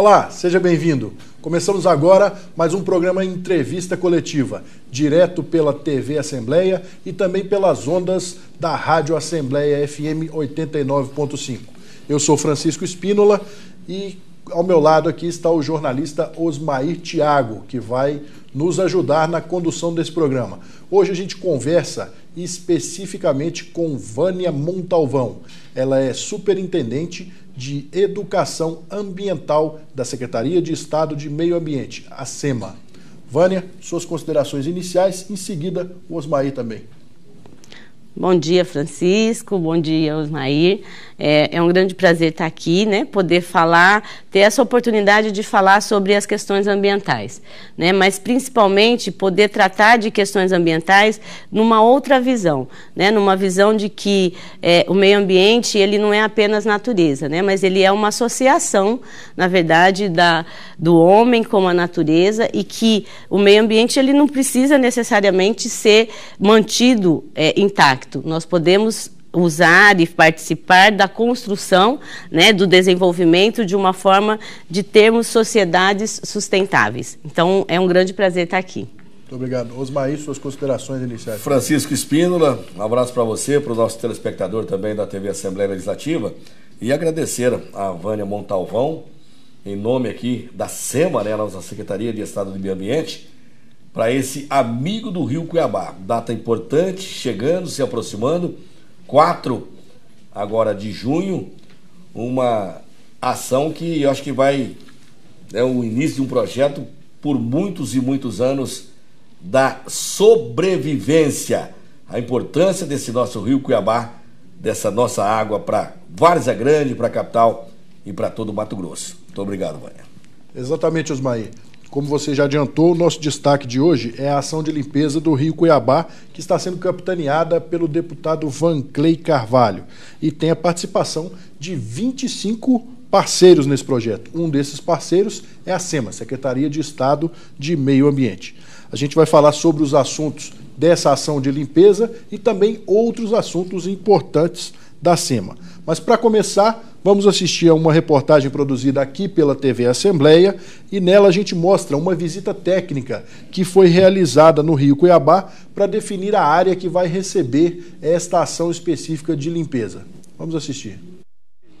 Olá, seja bem-vindo. Começamos agora mais um programa Entrevista Coletiva, direto pela TV Assembleia e também pelas ondas da Rádio Assembleia FM 89.5. Eu sou Francisco Espínola e ao meu lado aqui está o jornalista Osmair Tiago, que vai nos ajudar na condução desse programa. Hoje a gente conversa especificamente com Vânia Montalvão. Ela é superintendente de Educação Ambiental da Secretaria de Estado de Meio Ambiente, a SEMA. Vânia, suas considerações iniciais, em seguida o Osmaí também. Bom dia, Francisco. Bom dia, Osmair. É, é, um grande prazer estar aqui, né? Poder falar, ter essa oportunidade de falar sobre as questões ambientais, né? Mas principalmente poder tratar de questões ambientais numa outra visão, né? Numa visão de que é, o meio ambiente ele não é apenas natureza, né? Mas ele é uma associação, na verdade, da do homem com a natureza e que o meio ambiente ele não precisa necessariamente ser mantido é, intacto impacto. Nós podemos usar e participar da construção, né, do desenvolvimento de uma forma de termos sociedades sustentáveis. Então, é um grande prazer estar aqui. Muito obrigado. Osmaí, suas considerações iniciais. Francisco Espínola, um abraço para você, para o nosso telespectador também da TV Assembleia Legislativa e agradecer a Vânia Montalvão, em nome aqui da SEMA, né, nossa Secretaria de Estado do Meio Ambiente, para esse amigo do Rio Cuiabá. Data importante, chegando, se aproximando. 4 agora de junho, uma ação que eu acho que vai é o início de um projeto por muitos e muitos anos da sobrevivência. A importância desse nosso Rio Cuiabá, dessa nossa água para Várzea Grande, para a capital e para todo o Mato Grosso. Muito obrigado, Vânia. Exatamente, Osmaí. Como você já adiantou, o nosso destaque de hoje é a ação de limpeza do Rio Cuiabá, que está sendo capitaneada pelo deputado Vanclei Carvalho e tem a participação de 25 parceiros nesse projeto. Um desses parceiros é a SEMA, Secretaria de Estado de Meio Ambiente. A gente vai falar sobre os assuntos dessa ação de limpeza e também outros assuntos importantes da SEMA. Mas para começar, vamos assistir a uma reportagem produzida aqui pela TV Assembleia e nela a gente mostra uma visita técnica que foi realizada no Rio Cuiabá para definir a área que vai receber esta ação específica de limpeza. Vamos assistir.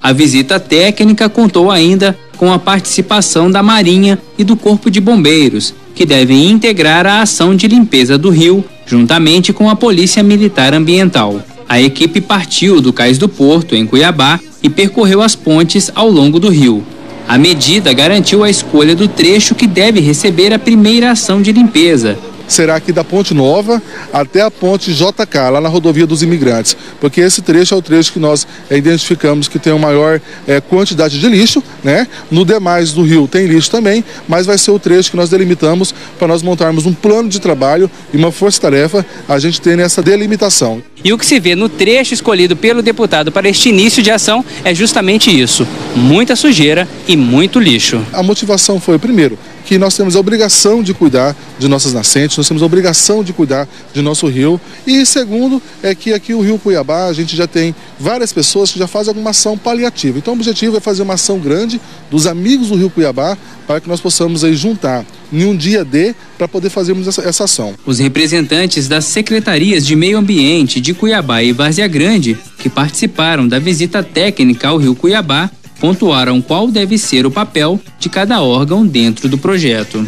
A visita técnica contou ainda com a participação da Marinha e do Corpo de Bombeiros, que devem integrar a ação de limpeza do rio, juntamente com a Polícia Militar Ambiental. A equipe partiu do Cais do Porto, em Cuiabá, e percorreu as pontes ao longo do rio. A medida garantiu a escolha do trecho que deve receber a primeira ação de limpeza, será aqui da Ponte Nova até a Ponte JK, lá na rodovia dos imigrantes, porque esse trecho é o trecho que nós é, identificamos que tem a maior é, quantidade de lixo, né? No demais do rio tem lixo também, mas vai ser o trecho que nós delimitamos para nós montarmos um plano de trabalho e uma força-tarefa a gente ter nessa delimitação. E o que se vê no trecho escolhido pelo deputado para este início de ação é justamente isso: muita sujeira e muito lixo. A motivação foi, primeiro, que nós temos a obrigação de cuidar de nossas nascentes, nós temos a obrigação de cuidar de nosso rio. E segundo, é que aqui o Rio Cuiabá, a gente já tem várias pessoas que já fazem alguma ação paliativa. Então o objetivo é fazer uma ação grande dos amigos do Rio Cuiabá para que nós possamos aí juntar em um dia D para poder fazermos essa, essa, ação. Os representantes das secretarias de meio ambiente de Cuiabá e Várzea Grande, que participaram da visita técnica ao Rio Cuiabá, pontuaram qual deve ser o papel de cada órgão dentro do projeto.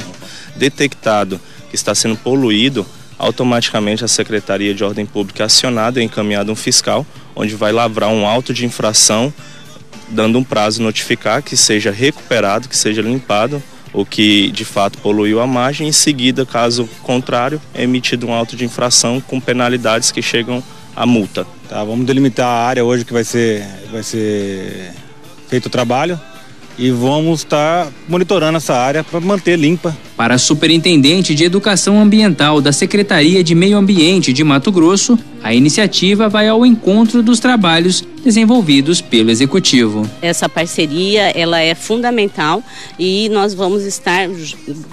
Detectado que está sendo poluído, automaticamente a Secretaria de Ordem Pública é acionada e encaminhada um fiscal, onde vai lavrar um auto de infração, dando um prazo notificar que seja recuperado, que seja limpado o que de fato poluiu a margem. Em seguida, caso contrário, é emitido um auto de infração com penalidades que chegam à multa. Tá, vamos delimitar a área hoje que vai ser, vai ser feito o trabalho e vamos estar tá monitorando essa área para manter limpa para a superintendente de Educação Ambiental da Secretaria de Meio Ambiente de Mato Grosso, a iniciativa vai ao encontro dos trabalhos desenvolvidos pelo executivo. Essa parceria, ela é fundamental e nós vamos estar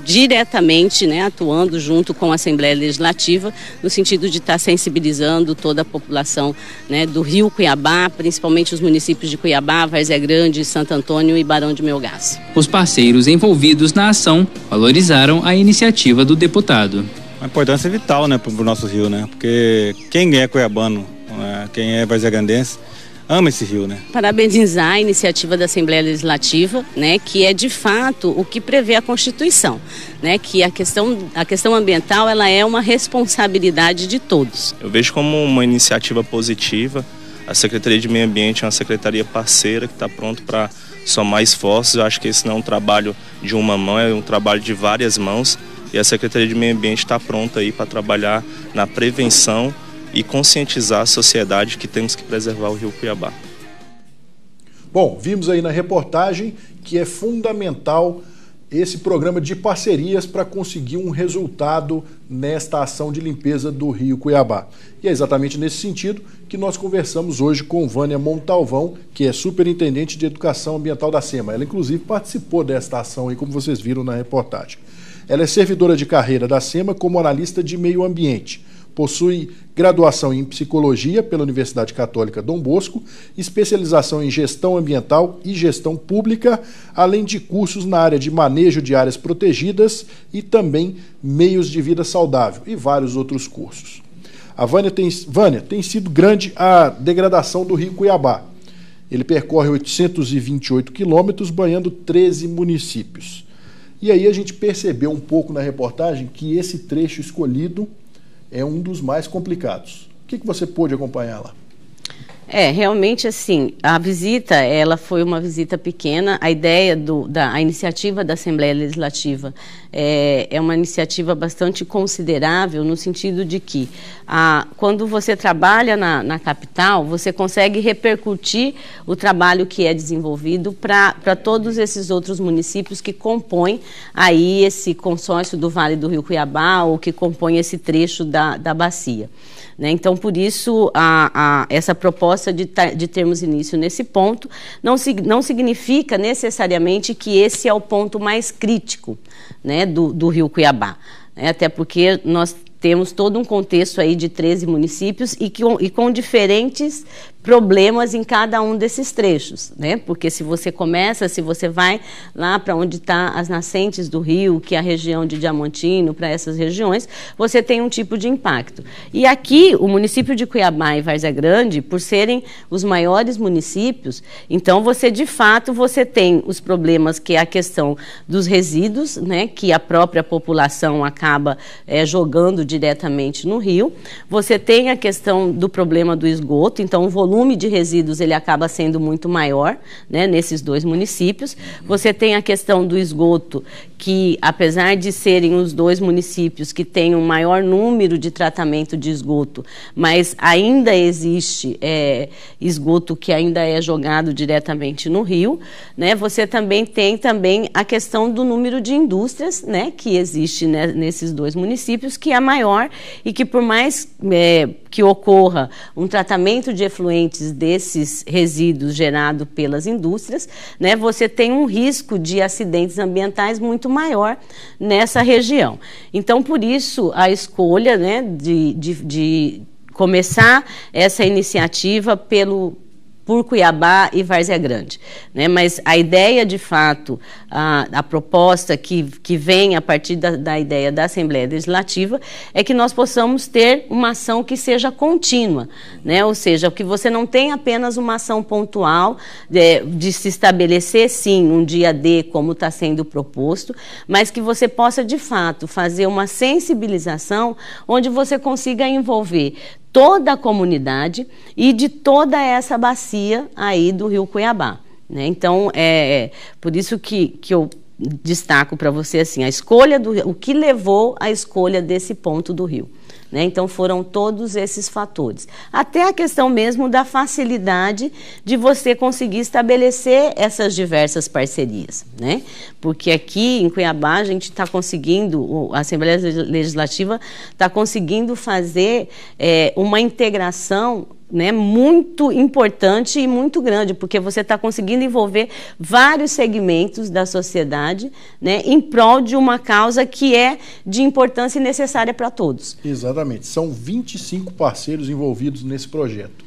diretamente, né, atuando junto com a Assembleia Legislativa no sentido de estar sensibilizando toda a população, né, do Rio Cuiabá, principalmente os municípios de Cuiabá, Varzé Grande, Santo Antônio e Barão de Melgaço. Os parceiros envolvidos na ação valorizaram a iniciativa do deputado. Uma importância é vital né, para o nosso rio, né? Porque quem é cuiabano, né, quem é vazegandense, ama esse rio, né? Parabenizar a iniciativa da Assembleia Legislativa, né, que é de fato o que prevê a Constituição, né, que a questão, a questão ambiental ela é uma responsabilidade de todos. Eu vejo como uma iniciativa positiva. A Secretaria de Meio Ambiente é uma secretaria parceira que está pronto para mais esforços. Eu acho que esse não é um trabalho de uma mão, é um trabalho de várias mãos. E a Secretaria de Meio Ambiente está pronta aí para trabalhar na prevenção e conscientizar a sociedade que temos que preservar o rio Cuiabá. Bom, vimos aí na reportagem que é fundamental esse programa de parcerias para conseguir um resultado nesta ação de limpeza do Rio Cuiabá. E é exatamente nesse sentido que nós conversamos hoje com Vânia Montalvão, que é superintendente de educação ambiental da SEMA. Ela, inclusive, participou desta ação aí, como vocês viram na reportagem. Ela é servidora de carreira da SEMA como analista de meio ambiente. Possui graduação em psicologia pela Universidade Católica Dom Bosco, especialização em gestão ambiental e gestão pública, além de cursos na área de manejo de áreas protegidas e também meios de vida saudável e vários outros cursos. A Vânia tem, Vânia, tem sido grande a degradação do rio Cuiabá. Ele percorre 828 quilômetros, banhando 13 municípios. E aí a gente percebeu um pouco na reportagem que esse trecho escolhido é um dos mais complicados. O que, que você pôde acompanhar lá? É, realmente assim, a visita, ela foi uma visita pequena. A ideia do, da a iniciativa da Assembleia Legislativa é, é uma iniciativa bastante considerável no sentido de que a, quando você trabalha na, na capital, você consegue repercutir o trabalho que é desenvolvido para todos esses outros municípios que compõem aí esse consórcio do Vale do Rio Cuiabá ou que compõem esse trecho da, da bacia. Né? Então, por isso, a, a, essa proposta gosta de, de termos início nesse ponto, não, não significa necessariamente que esse é o ponto mais crítico né, do, do rio Cuiabá. Né, até porque nós temos todo um contexto aí de 13 municípios e, que, e com diferentes problemas em cada um desses trechos, né? Porque se você começa, se você vai lá para onde está as nascentes do rio, que é a região de Diamantino, para essas regiões, você tem um tipo de impacto. E aqui, o município de Cuiabá e Várzea Grande, por serem os maiores municípios, então você de fato você tem os problemas que é a questão dos resíduos, né? Que a própria população acaba é, jogando diretamente no rio. Você tem a questão do problema do esgoto, então o volume volume de resíduos ele acaba sendo muito maior né, nesses dois municípios. Você tem a questão do esgoto, que apesar de serem os dois municípios que têm o um maior número de tratamento de esgoto, mas ainda existe é, esgoto que ainda é jogado diretamente no rio, né? Você também tem também a questão do número de indústrias, né, que existe né, nesses dois municípios, que é maior e que por mais é, que ocorra um tratamento de efluentes desses resíduos gerado pelas indústrias, né, você tem um risco de acidentes ambientais muito maior nessa região. Então, por isso, a escolha né, de, de, de começar essa iniciativa pelo por Cuiabá e Várzea Grande. Né? Mas a ideia, de fato, a, a proposta que, que vem a partir da, da, ideia da Assembleia Legislativa é que nós possamos ter uma ação que seja contínua, né? ou seja, que você não tenha apenas uma ação pontual de, é, de se estabelecer, sim, um dia D, como está sendo proposto, mas que você possa, de fato, fazer uma sensibilização onde você consiga envolver toda a comunidade e de toda essa bacia aí do Rio Cuiabá. Né? Então, é, é por isso que, que eu destaco para você assim a escolha do o que levou à escolha desse ponto do rio. Né? Então foram todos esses fatores. Até a questão mesmo da facilidade de você conseguir estabelecer essas diversas parcerias. Né? Porque aqui em Cuiabá a gente está conseguindo, a Assembleia Legislativa está conseguindo fazer é, uma integração né, muito importante e muito grande, porque você está conseguindo envolver vários segmentos da sociedade né, em prol de uma causa que é de importância e necessária para todos. Exatamente. São 25 parceiros envolvidos nesse projeto.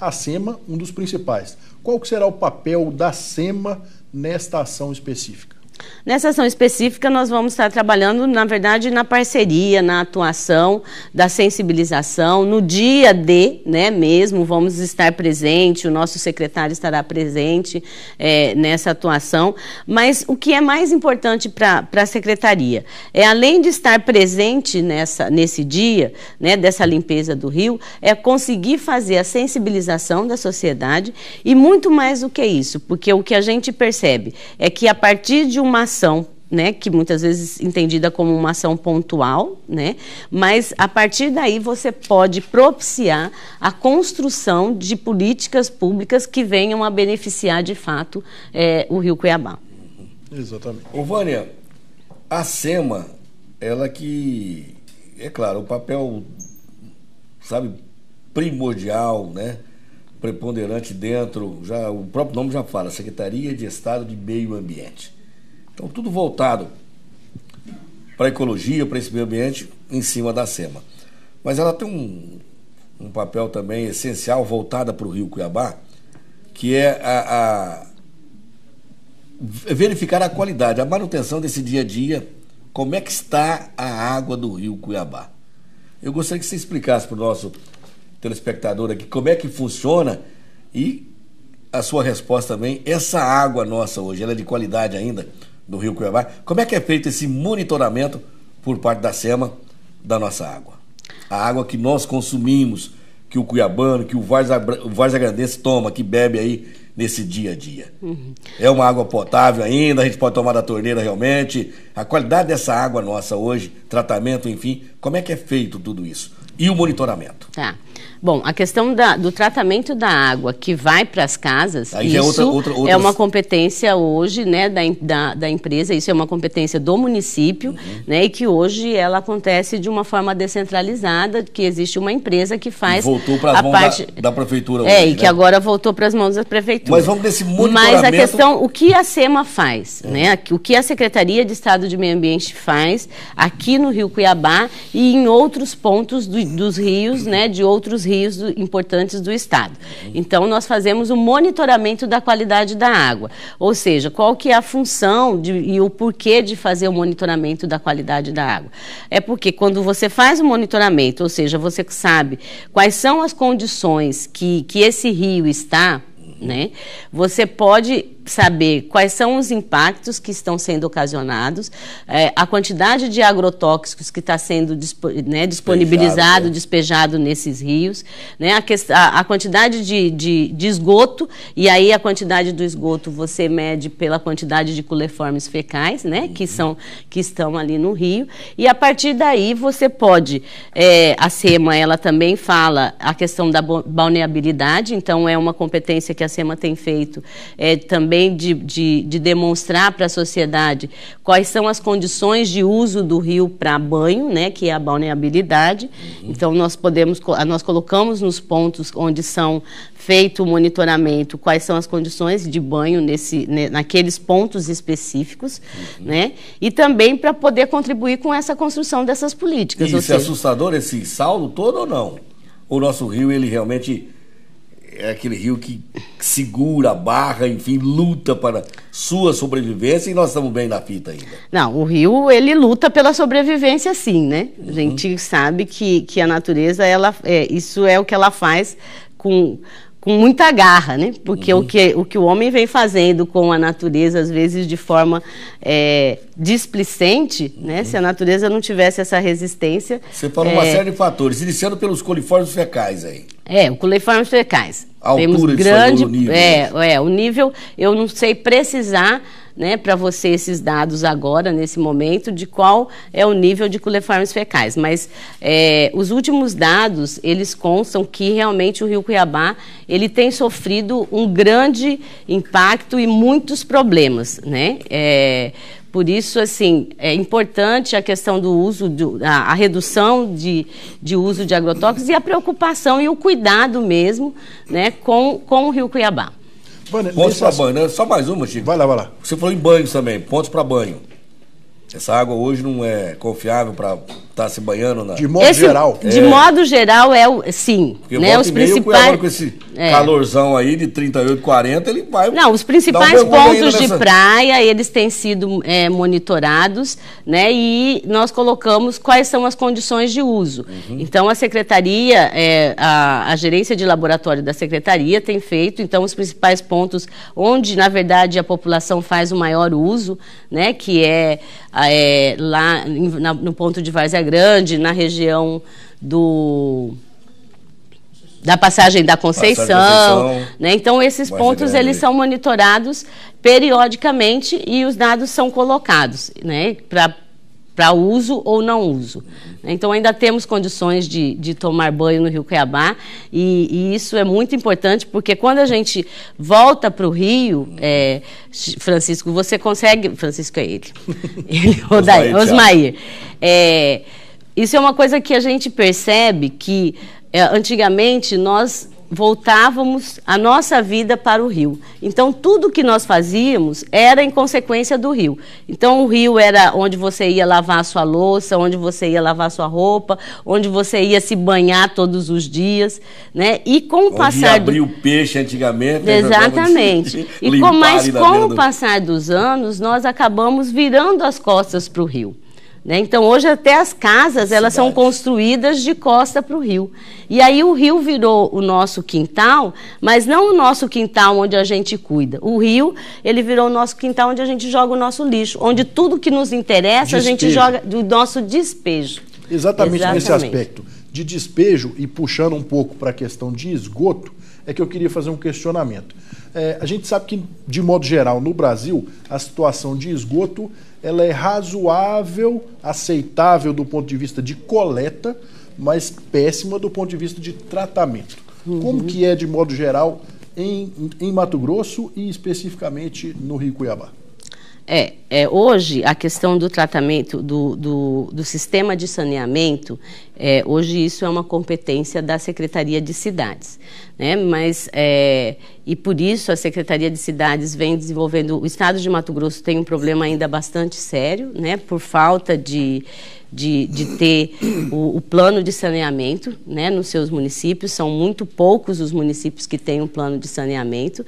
A SEMA, um dos principais. Qual será o papel da SEMA nesta ação específica? Nessa ação específica, nós vamos estar trabalhando, na verdade, na parceria, na atuação, da sensibilização, no dia D, né, mesmo, vamos estar presente, o nosso secretário estará presente é, nessa atuação. Mas o que é mais importante para a secretaria é, além de estar presente nessa, nesse dia, né, dessa limpeza do rio, é conseguir fazer a sensibilização da sociedade e muito mais do que isso, porque o que a gente percebe é que a partir de uma uma ação né, que muitas vezes entendida como uma ação pontual, né, mas a partir daí você pode propiciar a construção de políticas públicas que venham a beneficiar de fato é, o Rio Cuiabá. Exatamente. Ô, Vânia, a SEMA, ela que, é claro, o papel, sabe, primordial, né, preponderante dentro, já o próprio nome já fala, Secretaria de Estado de Meio Ambiente então, tudo voltado para a ecologia, para esse meio ambiente, em cima da SEMA. Mas ela tem um, um papel também essencial voltada para o Rio Cuiabá, que é a, a verificar a qualidade, a manutenção desse dia a dia, como é que está a água do Rio Cuiabá. Eu gostaria que você explicasse para o nosso telespectador aqui como é que funciona e a sua resposta também. Essa água nossa hoje, ela é de qualidade ainda? do Rio Cuiabá. Como é que é feito esse monitoramento por parte da SEMA da nossa água? A água que nós consumimos, que o cuiabano, que o Varza Grandense toma, que bebe aí nesse dia a dia. Uhum. É uma água potável ainda, a gente pode tomar da torneira realmente. A qualidade dessa água nossa hoje, tratamento, enfim, como é que é feito tudo isso? e o monitoramento. Tá. Bom, a questão da, do tratamento da água que vai para as casas, Aí isso é, outra, outra, é, uma competência hoje né, da, da, da, empresa, isso é uma competência do município, uhum. né, e que hoje ela acontece de uma forma descentralizada, que existe uma empresa que faz. E voltou para as mãos parte... da, da, prefeitura é, hoje. É, e né? que agora voltou para as mãos da prefeitura. Mas vamos nesse monitoramento... Mas a questão, o que a SEMA faz, uhum. né, o que a Secretaria de Estado de Meio Ambiente faz aqui no Rio Cuiabá e em outros pontos do, dos rios, né, de outros rios do, importantes do estado. Então nós fazemos o monitoramento da qualidade da água, ou seja, qual que é a função de, e o porquê de fazer o monitoramento da qualidade da água. É porque quando você faz o monitoramento, ou seja, você sabe quais são as condições que, que esse rio está, né, você pode saber quais são os impactos que estão sendo ocasionados, é, a quantidade de agrotóxicos que está sendo disp né, disponibilizado, é. despejado nesses rios, né, a, a, a, quantidade de, de, de, esgoto, e aí a quantidade do esgoto você mede pela quantidade de coliformes fecais, né, uhum. que, são, que estão ali no rio, e a partir daí você pode, é, a SEMA, ela também fala a questão da balneabilidade, então é uma competência que a SEMA tem feito é, também também de, de, de demonstrar para a sociedade quais são as condições de uso do rio para banho, né, que é a balneabilidade. Uhum. Então nós podemos, nós colocamos nos pontos onde são feito o monitoramento, quais são as condições de banho nesse, naqueles pontos específicos, uhum. né? E também para poder contribuir com essa construção dessas políticas. E isso é seja... é assustador esse saldo todo ou não? O nosso rio ele realmente é aquele rio que segura, barra, enfim, luta para sua sobrevivência e nós estamos bem na fita ainda. Não, o rio, ele luta pela sobrevivência sim, né? Uhum. A gente uhum. sabe que, que a natureza, ela, é, isso é o que ela faz com com muita garra, né? Porque uhum. o, que, o que o homem vem fazendo com a natureza, às vezes de forma é, displicente, uhum. né? Se a natureza não tivesse essa resistência. Você falou é... uma série de fatores, iniciando pelos coliformes fecais aí. É, o cuneiformes fecais. A Temos grande, nível. É, é, o nível, eu não sei precisar, né, para você esses dados agora, nesse momento, de qual é o nível de cuneiformes fecais. Mas é, os últimos dados, eles constam que realmente o rio Cuiabá, ele tem sofrido um grande impacto e muitos problemas, né? É, por isso, assim, é importante a questão do uso, do, a, a, redução de, de uso de agrotóxicos e a preocupação e o cuidado mesmo né, com, com o Rio Cuiabá. Pontos para banho, né? Só mais uma, Chico. Vai lá, vai lá. Você falou em banho também, pontos para banho. Essa água hoje não é confiável para Tá se banhando na... De modo esse, geral. De é. modo geral é o sim, Porque né? Os principais agora com esse é. calorzão aí de 38, 40, ele vai Não, os principais um pontos de nessa... praia, eles têm sido é, monitorados, né? E nós colocamos quais são as condições de uso. Uhum. Então a secretaria, é, a, a gerência de laboratório da secretaria tem feito então os principais pontos onde na verdade a população faz o maior uso, né, que é, é lá no ponto de Várzea Grande, na região do da passagem da Conceição, passagem Conceição né? Então esses pontos grande. eles são monitorados periodicamente e os dados são colocados, né? Para para uso ou não uso. Então, ainda temos condições de, de tomar banho no Rio Cuiabá, e, e isso é muito importante, porque quando a gente volta para o Rio, é, Francisco, você consegue. Francisco é ele. ele Osmair. É, isso é uma coisa que a gente percebe que. É, antigamente nós voltávamos a nossa vida para o rio. Então, tudo que nós fazíamos era em consequência do rio. Então, o rio era onde você ia lavar a sua louça, onde você ia lavar a sua roupa, onde você ia se banhar todos os dias, né? E com o passar Abrir o peixe antigamente. Né? Exatamente. e com, mas com o passar dos anos, nós acabamos virando as costas para o rio. Né? Então hoje até as casas elas são construídas de costa para o rio. E aí o rio virou o nosso quintal, mas não o nosso quintal onde a gente cuida. O rio ele virou o nosso quintal onde a gente joga o nosso lixo, onde tudo que nos interessa despejo. a gente joga do nosso despejo. Exatamente, Exatamente nesse aspecto de despejo e puxando um pouco para a questão de esgoto, é que eu queria fazer um questionamento. É, a gente sabe que, de modo geral, no Brasil, a situação de esgoto ela é razoável, aceitável do ponto de vista de coleta, mas péssima do ponto de vista de tratamento. Uhum. Como que é, de modo geral, em, em Mato Grosso e especificamente no Rio Cuiabá? É, é, hoje, a questão do tratamento do, do, do sistema de saneamento, é, hoje isso é uma competência da Secretaria de Cidades. Né? Mas, é, e por isso a Secretaria de Cidades vem desenvolvendo. O estado de Mato Grosso tem um problema ainda bastante sério, né? por falta de de, de ter o, o, plano de saneamento né, nos seus municípios. São muito poucos os municípios que têm um plano de saneamento.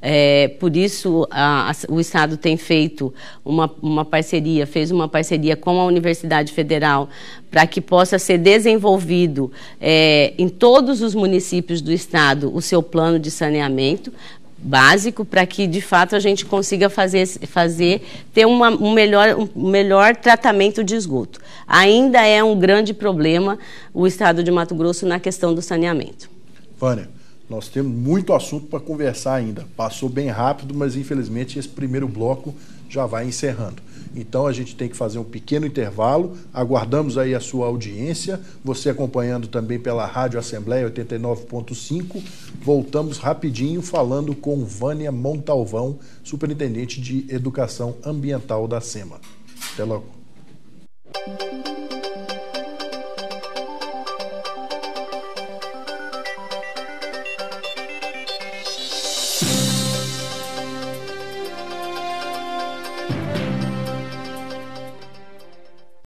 É, por isso, a, a, o Estado tem feito uma, uma parceria, fez uma parceria com a Universidade Federal para que possa ser desenvolvido é, em todos os municípios do Estado o seu plano de saneamento, básico para que de fato a gente consiga fazer, fazer ter uma, um, melhor, um melhor tratamento de esgoto. Ainda é um grande problema o estado de Mato Grosso na questão do saneamento. Vânia, nós temos muito assunto para conversar ainda. Passou bem rápido, mas infelizmente esse primeiro bloco já vai encerrando. Então a gente tem que fazer um pequeno intervalo. Aguardamos aí a sua audiência, você acompanhando também pela Rádio Assembleia 89.5 voltamos rapidinho falando com Vânia Montalvão, superintendente de Educação Ambiental da SEMA. Até logo.